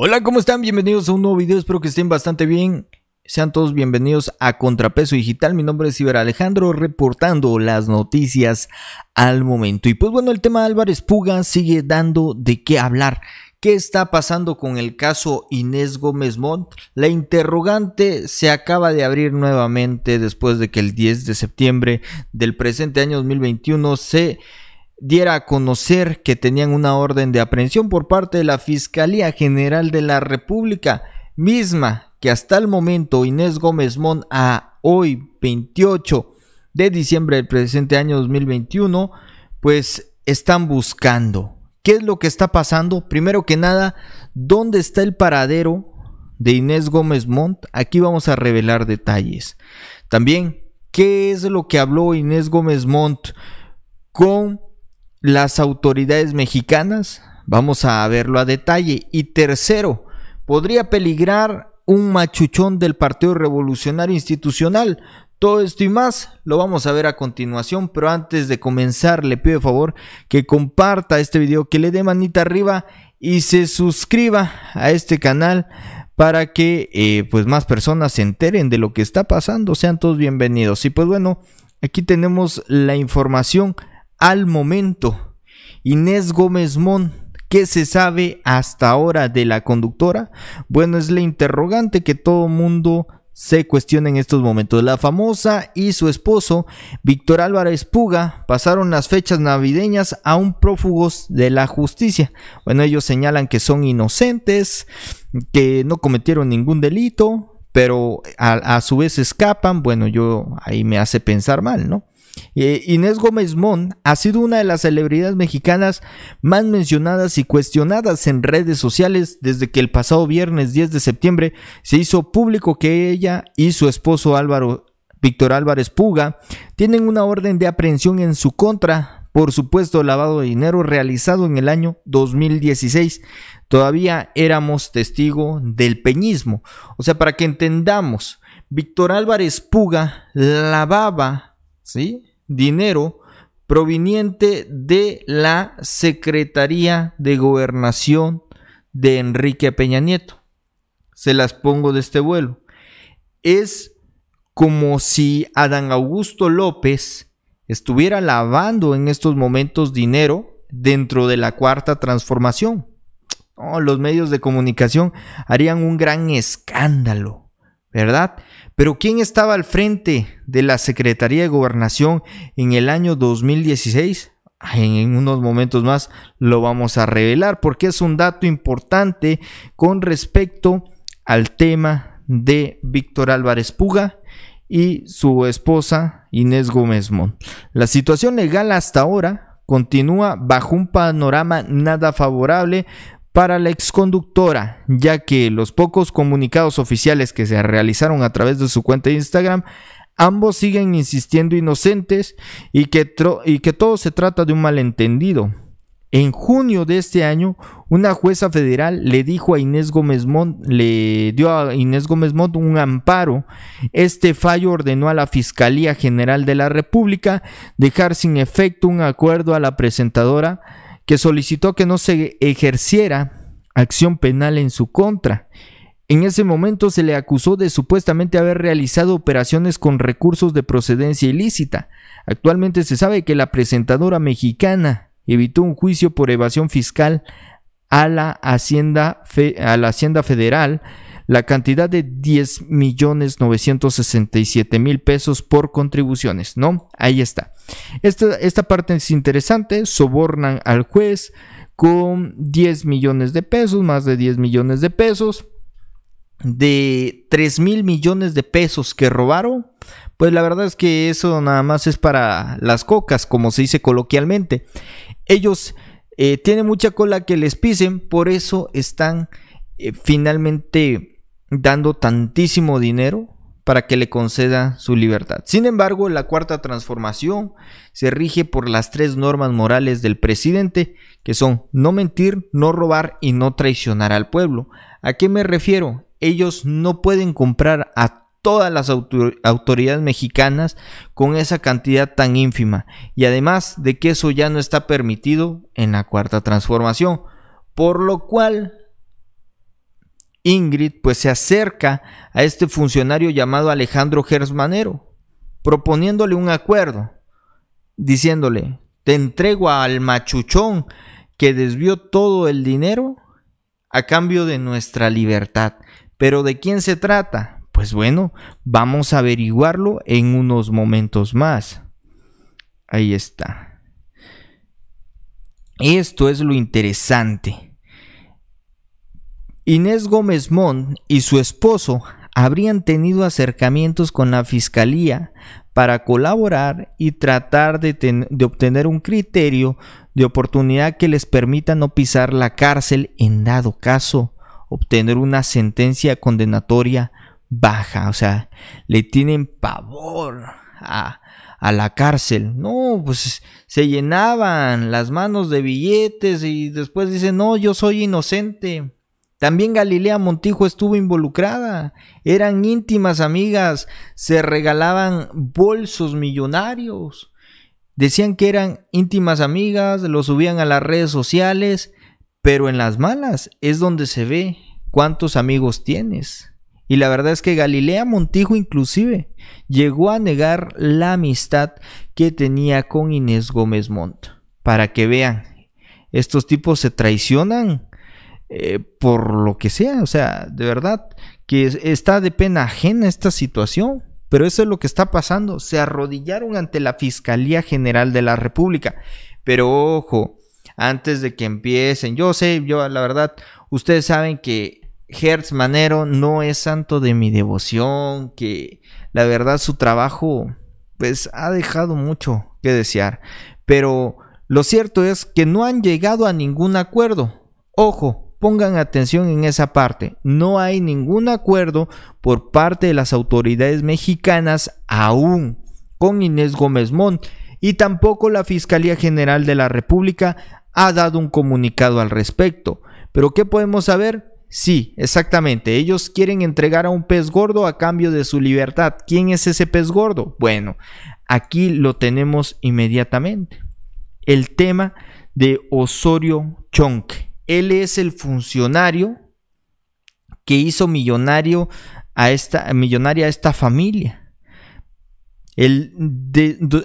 Hola, ¿cómo están? Bienvenidos a un nuevo video, espero que estén bastante bien. Sean todos bienvenidos a Contrapeso Digital, mi nombre es Iber Alejandro, reportando las noticias al momento. Y pues bueno, el tema Álvarez Puga sigue dando de qué hablar. ¿Qué está pasando con el caso Inés Gómez Montt? La interrogante se acaba de abrir nuevamente después de que el 10 de septiembre del presente año 2021 se diera a conocer que tenían una orden de aprehensión por parte de la Fiscalía General de la República, misma que hasta el momento Inés Gómez Montt a hoy 28 de diciembre del presente año 2021, pues están buscando. ¿Qué es lo que está pasando? Primero que nada, ¿dónde está el paradero de Inés Gómez Mont Aquí vamos a revelar detalles. También, ¿qué es lo que habló Inés Gómez Montt con las autoridades mexicanas? Vamos a verlo a detalle. Y tercero, podría peligrar un machuchón del Partido Revolucionario Institucional. Todo esto y más lo vamos a ver a continuación, pero antes de comenzar le pido de favor que comparta este video, que le dé manita arriba y se suscriba a este canal para que eh, pues más personas se enteren de lo que está pasando, sean todos bienvenidos. Y pues bueno, aquí tenemos la información al momento. Inés Gómez Mon, ¿qué se sabe hasta ahora de la conductora? Bueno, es la interrogante que todo mundo se cuestiona en estos momentos. La famosa y su esposo, Víctor Álvarez Puga, pasaron las fechas navideñas a un prófugos de la justicia. Bueno, ellos señalan que son inocentes, que no cometieron ningún delito, pero a su vez escapan. Bueno, yo ahí me hace pensar mal, ¿no? Eh, Inés Gómez Mon ha sido una de las celebridades mexicanas más mencionadas y cuestionadas en redes sociales desde que el pasado viernes 10 de septiembre se hizo público que ella y su esposo Álvaro Víctor Álvarez Puga tienen una orden de aprehensión en su contra por supuesto lavado de dinero realizado en el año 2016. Todavía éramos testigo del peñismo. O sea, para que entendamos, Víctor Álvarez Puga lavaba, ¿sí? dinero proveniente de la Secretaría de Gobernación de Enrique Peña Nieto. Se las pongo de este vuelo. Es como si Adán Augusto López estuviera lavando en estos momentos dinero dentro de la cuarta transformación. los medios de comunicación harían un gran escándalo ¿verdad? Pero ¿quién estaba al frente de la Secretaría de Gobernación en el año 2016? En unos momentos más lo vamos a revelar porque es un dato importante con respecto al tema de Víctor Álvarez Puga y su esposa Inés Gómez Mont. La situación legal hasta ahora continúa bajo un panorama nada favorable para la exconductora, ya que los pocos comunicados oficiales que se realizaron a través de su cuenta de Instagram, ambos siguen insistiendo inocentes y que, y que todo se trata de un malentendido. En junio de este año, una jueza federal le dijo a Inés Gómez Mont, le dio a Inés Gómez Mont un amparo. Este fallo ordenó a la Fiscalía General de la República dejar sin efecto un acuerdo a la presentadora que solicitó que no se ejerciera acción penal en su contra. En ese momento se le acusó de supuestamente haber realizado operaciones con recursos de procedencia ilícita. Actualmente se sabe que la presentadora mexicana evitó un juicio por evasión fiscal a la Hacienda, a la Hacienda Federal la cantidad de 10 millones 967 mil pesos por contribuciones, ¿no? Ahí está. Esta, esta parte es interesante, sobornan al juez con 10 millones de pesos, más de 10 millones de pesos de 3 mil millones de pesos que robaron, pues la verdad es que eso nada más es para las cocas, como se dice coloquialmente. Ellos eh, tienen mucha cola que les pisen, por eso están eh, finalmente dando tantísimo dinero para que le conceda su libertad. Sin embargo, la cuarta transformación se rige por las tres normas morales del presidente, que son no mentir, no robar y no traicionar al pueblo. ¿A qué me refiero? Ellos no pueden comprar a todas las autoridades mexicanas con esa cantidad tan ínfima. Y además de que eso ya no está permitido en la cuarta transformación. Por lo cual Ingrid pues se acerca a este funcionario llamado Alejandro Gersmanero, proponiéndole un acuerdo, diciéndole, te entrego al machuchón que desvió todo el dinero a cambio de nuestra libertad. Pero ¿de quién se trata? Pues bueno, vamos a averiguarlo en unos momentos más. Ahí está. Esto es lo interesante Inés Gómez Mont y su esposo habrían tenido acercamientos con la fiscalía para colaborar y tratar de, de, obtener un criterio de oportunidad que les permita no pisar la cárcel en dado caso, obtener una sentencia condenatoria baja. O sea, le tienen pavor a, a la cárcel. No, pues se llenaban las manos de billetes y después dicen, no, yo soy inocente también Galilea Montijo estuvo involucrada. Eran íntimas amigas, se regalaban bolsos millonarios. Decían que eran íntimas amigas, lo subían a las redes sociales, pero en las malas es donde se ve cuántos amigos tienes. Y la verdad es que Galilea Montijo inclusive llegó a negar la amistad que tenía con Inés Gómez Mont. Para que vean, estos tipos se traicionan eh, por lo que sea. O sea, de verdad, que está de pena ajena esta situación. Pero eso es lo que está pasando. Se arrodillaron ante la Fiscalía General de la República. Pero ojo, antes de que empiecen, yo sé, yo la verdad, ustedes saben que Hertz Manero no es santo de mi devoción, que la verdad su trabajo pues ha dejado mucho que desear. Pero lo cierto es que no han llegado a ningún acuerdo. Ojo, Pongan atención en esa parte. No hay ningún acuerdo por parte de las autoridades mexicanas aún con Inés Gómez Mont y tampoco la Fiscalía General de la República ha dado un comunicado al respecto. Pero ¿qué podemos saber? Sí, exactamente. Ellos quieren entregar a un pez gordo a cambio de su libertad. ¿Quién es ese pez gordo? Bueno, aquí lo tenemos inmediatamente. El tema de Osorio Chonque. Él es el funcionario que hizo millonario a esta, millonaria esta familia. El,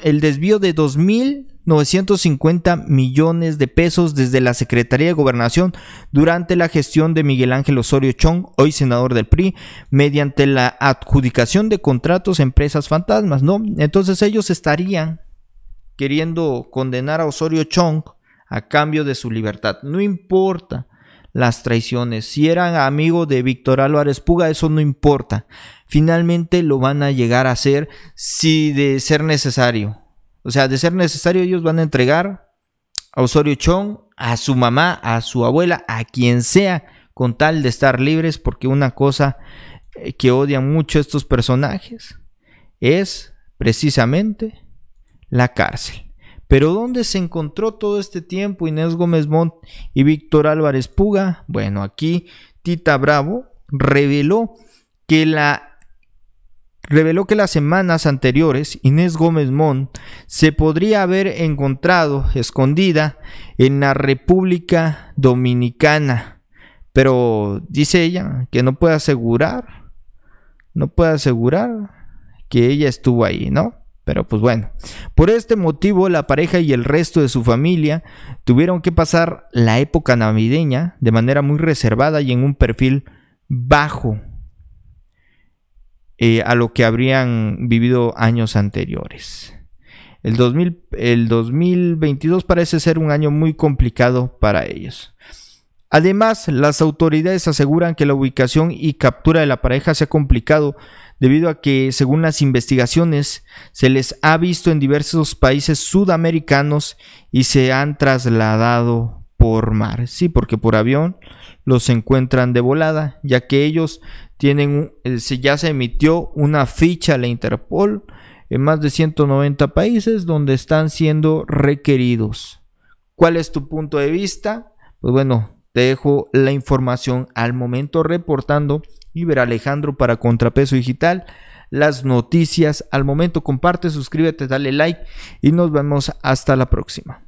el desvío de 2.950 millones de pesos desde la Secretaría de Gobernación durante la gestión de Miguel Ángel Osorio Chong, hoy senador del PRI, mediante la adjudicación de contratos a empresas fantasmas, ¿no? Entonces ellos estarían queriendo condenar a Osorio Chong a cambio de su libertad. No importa las traiciones, si eran amigos de Víctor Álvarez Puga, eso no importa. Finalmente lo van a llegar a hacer si de ser necesario. O sea, de ser necesario ellos van a entregar a Osorio Chong, a su mamá, a su abuela, a quien sea, con tal de estar libres, porque una cosa eh, que odian mucho estos personajes es precisamente la cárcel. Pero ¿dónde se encontró todo este tiempo Inés Gómez Montt y Víctor Álvarez Puga? Bueno, aquí Tita Bravo reveló que la reveló que las semanas anteriores Inés Gómez Montt se podría haber encontrado escondida en la República Dominicana. Pero dice ella que no puede asegurar, no puede asegurar que ella estuvo ahí, ¿no? Pero pues bueno, por este motivo la pareja y el resto de su familia tuvieron que pasar la época navideña de manera muy reservada y en un perfil bajo eh, a lo que habrían vivido años anteriores. El, el 2022 parece ser un año muy complicado para ellos. Además, las autoridades aseguran que la ubicación y captura de la pareja se ha complicado debido a que, según las investigaciones, se les ha visto en diversos países sudamericanos y se han trasladado por mar. Sí, porque por avión los encuentran de volada, ya que ellos tienen, eh, ya se emitió una ficha a la Interpol en más de 190 países donde están siendo requeridos. ¿Cuál es tu punto de vista? Pues bueno, te dejo la información al momento reportando Iber Alejandro para Contrapeso Digital. Las noticias al momento. Comparte, suscríbete, dale like y nos vemos hasta la próxima.